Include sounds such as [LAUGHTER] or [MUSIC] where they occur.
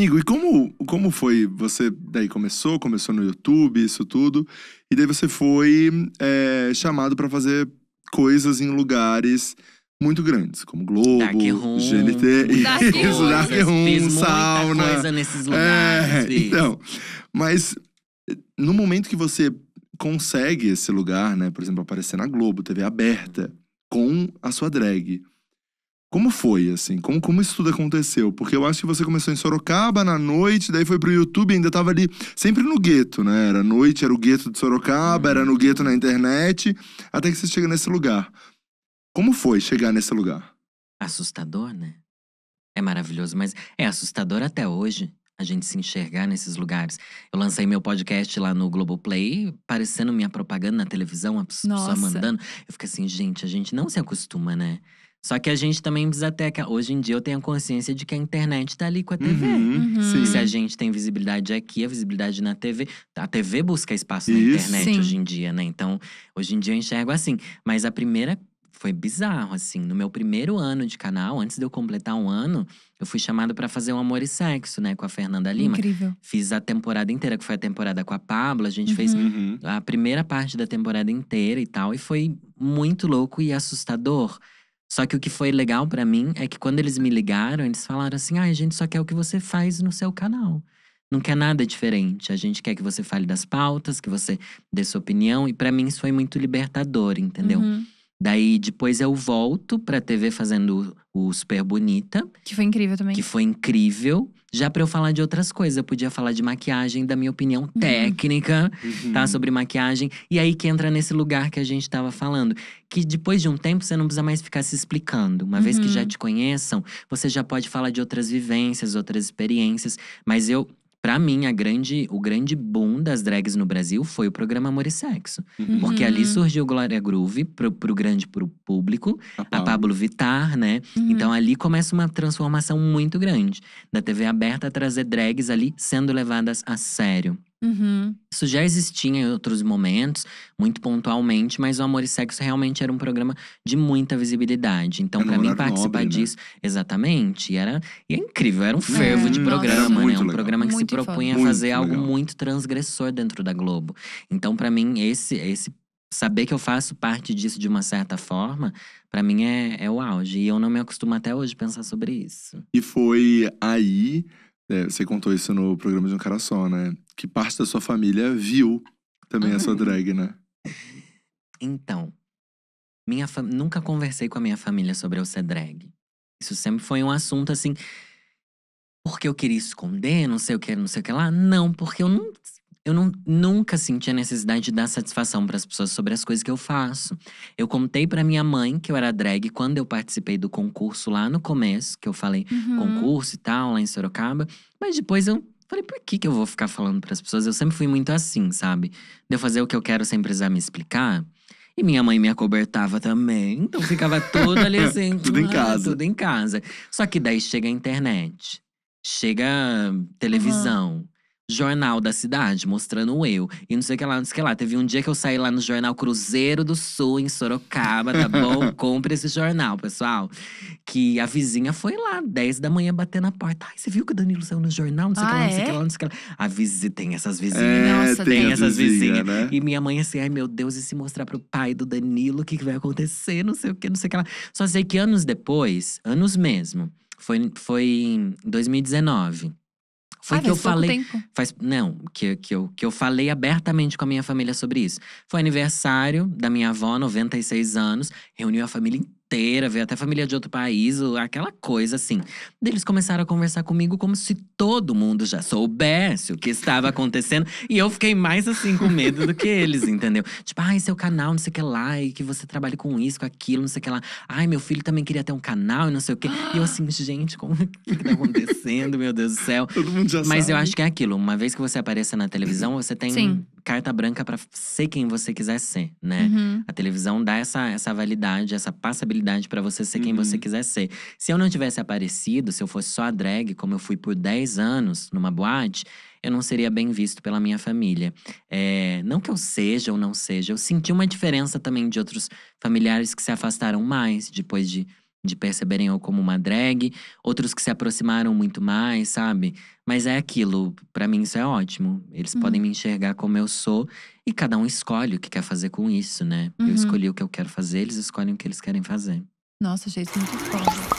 e como, como foi? Você daí começou, começou no YouTube, isso tudo, e daí você foi é, chamado para fazer coisas em lugares muito grandes, como Globo, Room, GNT, Dark isso, Dark Room, fiz sauna. Muita coisa nesses lugares, é, Então, mas no momento que você consegue esse lugar, né, por exemplo, aparecer na Globo, TV aberta, com a sua drag. Como foi, assim? Como, como isso tudo aconteceu? Porque eu acho que você começou em Sorocaba na noite, daí foi pro YouTube e ainda tava ali, sempre no gueto, né? Era noite, era o gueto de Sorocaba, era no gueto na internet, até que você chega nesse lugar. Como foi chegar nesse lugar? Assustador, né? É maravilhoso, mas é assustador até hoje a gente se enxergar nesses lugares. Eu lancei meu podcast lá no Globoplay, parecendo minha propaganda na televisão, a pessoa Nossa. mandando. Eu fiquei assim, gente, a gente não se acostuma, né? Só que a gente também precisa que Hoje em dia eu tenho a consciência de que a internet tá ali com a TV. Uhum, uhum. Se a gente tem visibilidade aqui, a visibilidade na TV. A TV busca espaço Isso. na internet Sim. hoje em dia, né? Então, hoje em dia eu enxergo assim. Mas a primeira foi bizarro, assim. No meu primeiro ano de canal, antes de eu completar um ano, eu fui chamado para fazer um Amor e Sexo, né, com a Fernanda Lima. Incrível. Fiz a temporada inteira, que foi a temporada com a Pablo. A gente uhum. fez uhum. a primeira parte da temporada inteira e tal. E foi muito louco e assustador. Só que o que foi legal para mim é que quando eles me ligaram, eles falaram assim: ah, a gente só quer o que você faz no seu canal. Não quer nada diferente. A gente quer que você fale das pautas, que você dê sua opinião. E para mim isso foi muito libertador, entendeu? Uhum. Daí depois eu volto pra TV fazendo o Super Bonita. Que foi incrível também. Que foi incrível. Já para eu falar de outras coisas, eu podia falar de maquiagem, da minha opinião uhum. técnica, tá? uhum. tá? Sobre maquiagem. E aí que entra nesse lugar que a gente tava falando. Que depois de um tempo você não precisa mais ficar se explicando. Uma uhum. vez que já uhum. te conheçam, você já pode falar de outras vivências, outras experiências. Mas eu Pra mim, a grande, o grande boom das drags no Brasil foi o programa Amor e Sexo. Uhum. Porque ali surgiu Glória Groove pro, pro grande pro público, a, Pablo Vittar, né? Uhum. Então ali começa uma transformação muito grande da TV aberta a trazer drags ali sendo levadas a sério. Uhum. Isso já existia em outros momentos, muito pontualmente, mas o Amor e Sexo realmente era um programa de muita visibilidade. Então, para mim participar nobre, né? disso, né? exatamente, era e é incrível, era um fervo é, de programa, né? Um legal. programa que muito se propunha a fazer muito algo legal. muito transgressor dentro da Globo. Então, para mim esse esse saber que eu faço parte disso de uma certa forma, para mim é, é o auge. E eu não me acostumo até hoje a pensar sobre isso. E foi aí é, você contou isso no programa de um cara só, né? Que parte da sua família viu também essa a sua drag, né? Então, minha fam... nunca conversei com a minha família sobre eu ser drag. Isso sempre foi um assunto assim. Porque eu queria esconder, não sei o que, não sei o que lá. Não, porque eu não eu não, nunca senti a necessidade de dar satisfação para as pessoas sobre as coisas que eu faço. Eu contei para minha mãe que eu era drag quando eu participei do concurso lá no começo, que eu falei uhum. concurso e tal, lá em Sorocaba. Mas depois eu falei, por que, que eu vou ficar falando para as pessoas? Eu sempre fui muito assim, sabe? De eu fazer o que eu quero sem precisar me explicar. E minha mãe me acobertava também, então ficava toda ali [LAUGHS] assim. tudo em ah, casa. Tudo em casa. Só que daí chega a internet, chega a televisão. Uhum jornal da cidade, mostrando o eu. E não sei o que lá, não sei o que lá. Teve um dia que eu saí lá no jornal Cruzeiro do Sul, em Sorocaba, tá bom? [LAUGHS] Compre esse jornal, pessoal. Que a vizinha foi lá, 10 da manhã, bater na porta. Ai, você viu que o Danilo saiu no jornal? Não sei o ah, que lá, ah, não sei o é? que lá, não sei o que lá. A vizinha tem essas é, vizinhas. É, Nossa, tem, tem essas vizinhas. Né? E minha mãe assim, ai meu Deus, e se mostrar pro pai do Danilo o que, que vai acontecer, não sei o que, não sei o que lá. Só sei que anos depois, anos mesmo, foi, foi em 2019 foi ah, que eu falei. Tempo. Faz, não, que, que, eu, que eu falei abertamente com a minha família sobre isso. Foi aniversário da minha avó, 96 anos, reuniu a família inteira inteira, veio até família de outro país, aquela coisa assim. Eles começaram a conversar comigo como se todo mundo já soubesse o que estava acontecendo. [LAUGHS] e eu fiquei mais assim com medo do que eles, entendeu? Tipo, ai, seu canal, não sei o que lá, e que você trabalhe com isso, com aquilo, não sei o que lá. Ai, meu filho também queria ter um canal e não sei o quê. e eu assim, gente, como [LAUGHS] que tá acontecendo, meu Deus do céu? Todo mundo já Mas sabe. eu acho que é aquilo. Uma vez que você apareça na televisão, você tem Sim carta branca para ser quem você quiser ser, né? Uhum. A televisão dá essa, essa validade, essa passabilidade para você ser quem você uhum. quiser ser. Se eu não tivesse aparecido, se eu fosse só a drag, como eu fui por 10 anos numa boate, eu não seria bem visto pela minha família. É, não que eu seja ou não seja, eu senti uma diferença também de outros familiares que se afastaram mais depois de de perceberem eu como uma drag, outros que se aproximaram muito mais, sabe? Mas é aquilo, para mim isso é ótimo. Eles uhum. podem me enxergar como eu sou e cada um escolhe o que quer fazer com isso, né? Uhum. Eu escolhi o que eu quero fazer, eles escolhem o que eles querem fazer. Nossa, gente muito foda.